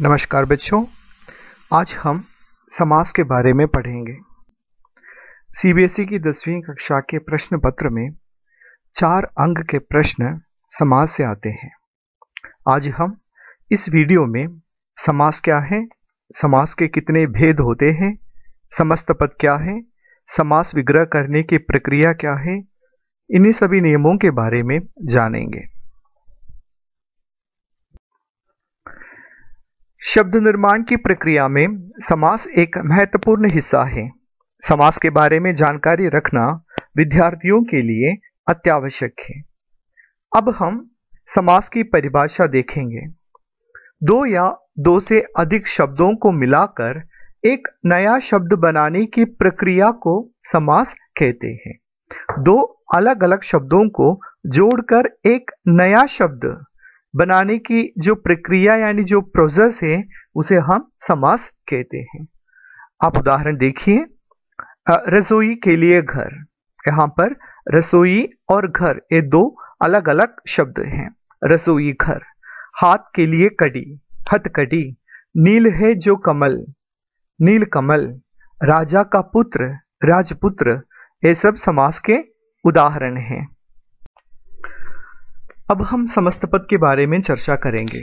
नमस्कार बच्चों आज हम समास के बारे में पढ़ेंगे सीबीएसई e की दसवीं कक्षा के प्रश्न पत्र में चार अंग के प्रश्न समास से आते हैं आज हम इस वीडियो में समास क्या है समास के कितने भेद होते हैं समस्त पद क्या है समास विग्रह करने की प्रक्रिया क्या है इन्हीं सभी नियमों के बारे में जानेंगे शब्द निर्माण की प्रक्रिया में समास एक महत्वपूर्ण हिस्सा है समास के बारे में जानकारी रखना विद्यार्थियों के लिए अत्यावश्यक है अब हम समास की परिभाषा देखेंगे दो या दो से अधिक शब्दों को मिलाकर एक नया शब्द बनाने की प्रक्रिया को समास कहते हैं दो अलग अलग शब्दों को जोड़कर एक नया शब्द बनाने की जो प्रक्रिया यानी जो प्रोसेस है उसे हम समास कहते हैं आप उदाहरण देखिए रसोई के लिए घर यहां पर रसोई और घर ये दो अलग अलग शब्द हैं रसोई घर हाथ के लिए कड़ी हथकड़ी नील है जो कमल नील कमल राजा का पुत्र राजपुत्र ये सब समास के उदाहरण हैं अब हम समस्त पद के बारे में चर्चा करेंगे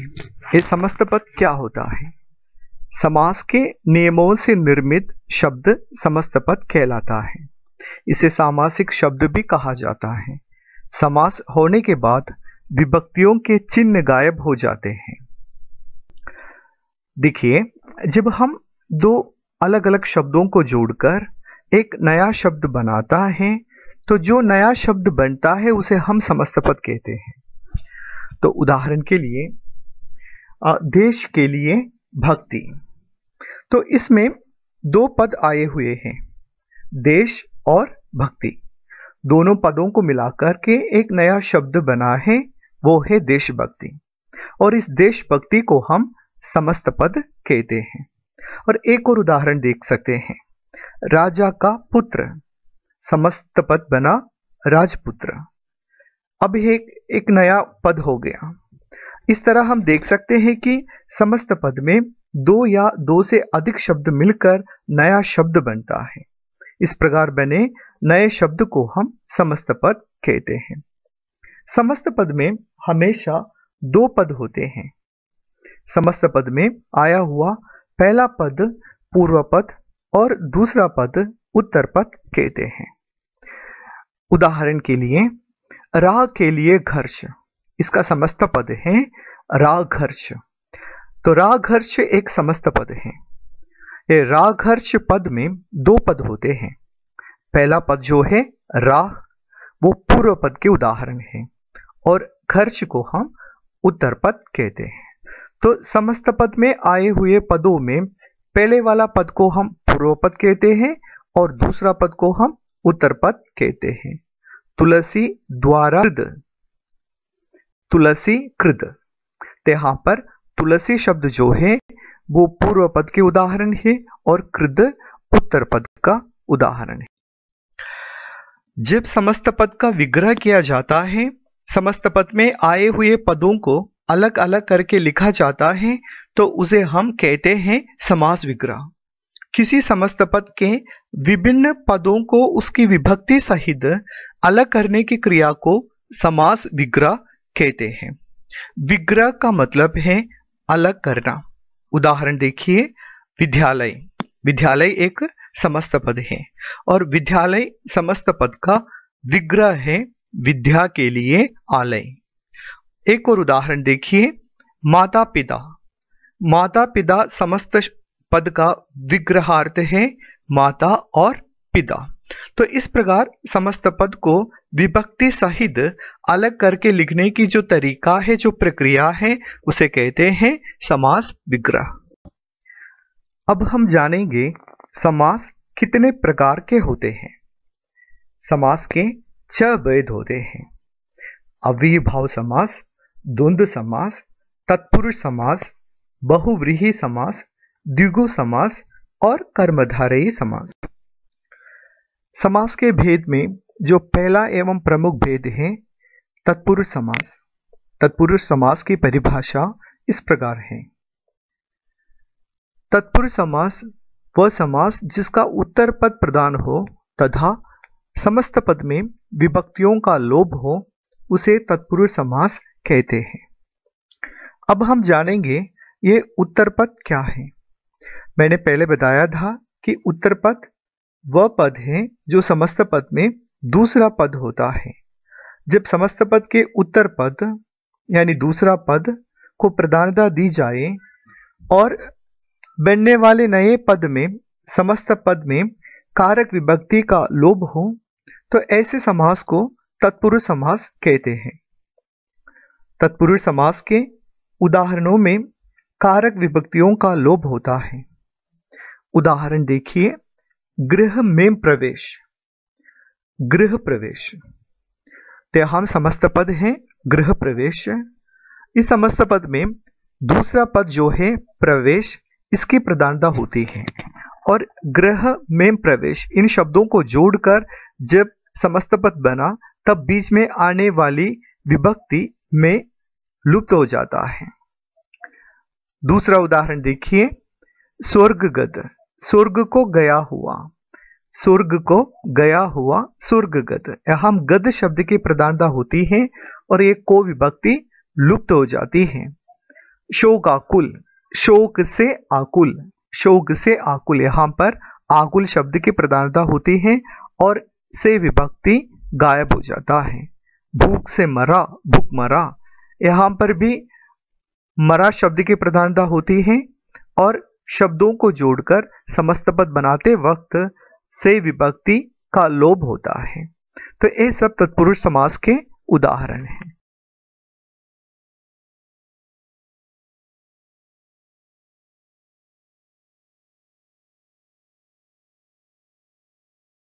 ये समस्त पद क्या होता है समास के नियमों से निर्मित शब्द समस्त पद कहलाता है इसे सामासिक शब्द भी कहा जाता है समास होने के बाद विभक्तियों के चिन्ह गायब हो जाते हैं देखिए जब हम दो अलग अलग शब्दों को जोड़कर एक नया शब्द बनाता है तो जो नया शब्द बनता है उसे हम समस्त पद कहते हैं तो उदाहरण के लिए देश के लिए भक्ति तो इसमें दो पद आए हुए हैं देश और भक्ति दोनों पदों को मिलाकर के एक नया शब्द बना है वो है देशभक्ति और इस देशभक्ति को हम समस्त पद कहते हैं और एक और उदाहरण देख सकते हैं राजा का पुत्र समस्त पद बना राजपुत्र अब यह एक, एक नया पद हो गया इस तरह हम देख सकते हैं कि समस्त पद में दो या दो से अधिक शब्द मिलकर नया शब्द बनता है इस प्रकार बने नए शब्द को हम समस्त पद कहते हैं समस्त पद में हमेशा दो पद होते हैं समस्त पद में आया हुआ पहला पद पूर्व पद और दूसरा पद उत्तर पद कहते हैं उदाहरण के लिए राह के लिए घर्ष इसका समस्त पद है राघर्ष तो राघर्ष एक समस्त पद है ये राघर्ष पद में दो पद होते हैं पहला पद जो है राह वो पूर्व पद के उदाहरण है और घर्ष को हम उत्तर पद कहते हैं तो समस्त पद में आए हुए पदों में पहले वाला पद को हम पूर्व पद कहते हैं और दूसरा पद को हम उत्तर पद कहते हैं तुलसी द्वारा कृद तुलसी कृद तो यहां पर तुलसी शब्द जो है वो पूर्व पद के उदाहरण है और कृद उत्तर पद का उदाहरण है जब समस्त पद का विग्रह किया जाता है समस्त पद में आए हुए पदों को अलग अलग करके लिखा जाता है तो उसे हम कहते हैं समास विग्रह किसी समस्त पद के विभिन्न पदों को उसकी विभक्ति सहित अलग करने की क्रिया को समास विग्रह कहते हैं विग्रह का मतलब है अलग करना उदाहरण देखिए विद्यालय विद्यालय एक समस्त पद है और विद्यालय समस्त पद का विग्रह है विद्या के लिए आलय एक और उदाहरण देखिए माता पिता माता पिता समस्त पद का विग्रहार्थ है माता और पिता तो इस प्रकार समस्त पद को विभक्ति सहित अलग करके लिखने की जो तरीका है जो प्रक्रिया है उसे कहते हैं समास विग्रह अब हम जानेंगे समास कितने प्रकार के होते हैं समास के छह वेद होते हैं अविभाव समास द्वंद समास तत्पुरुष समास बहुव्रीही समास द्विगु समास और कर्मधारयी समास समास के भेद में जो पहला एवं प्रमुख भेद है तत्पुरुष समास तत्पुरुष समास की परिभाषा इस प्रकार है तत्पुरुष समास वह समास जिसका उत्तर पद प्रदान हो तथा समस्त पद में विभक्तियों का लोभ हो उसे तत्पुरुष समास कहते हैं अब हम जानेंगे ये उत्तर पद क्या है मैंने पहले बताया था कि उत्तर पद वह पद है जो समस्त पद में दूसरा पद होता है जब समस्त पद के उत्तर पद यानी दूसरा पद को प्रधानता दी जाए और बनने वाले नए पद में समस्त पद में कारक विभक्ति का लोभ हो तो ऐसे समास को तत्पुरुष समास कहते हैं तत्पुरुष समास के उदाहरणों में कारक विभक्तियों का लोभ होता है उदाहरण देखिए गृह में प्रवेश गृह प्रवेश तो हम समस्त पद है गृह प्रवेश इस समस्त पद में दूसरा पद जो है प्रवेश इसकी प्रधानता होती है और ग्रह में प्रवेश इन शब्दों को जोड़कर जब समस्त पद बना तब बीच में आने वाली विभक्ति में लुप्त हो जाता है दूसरा उदाहरण देखिए स्वर्गगत स्वर्ग को गया हुआ स्वर्ग को गया हुआ गद हम गद शब्द की प्रधानता होती है और ये को विभक्ति लुप्त हो जाती है शोक आकुल शोक से आकुल शोक से आकुल यहां पर आकुल शब्द की प्रधानता होती है और से विभक्ति गायब हो जाता है भूख से मरा भूख मरा यहां पर भी मरा शब्द की प्रधानता होती है और शब्दों को जोड़कर समस्त पद बनाते वक्त से विभक्ति का लोभ होता है तो ये सब तत्पुरुष समास के उदाहरण हैं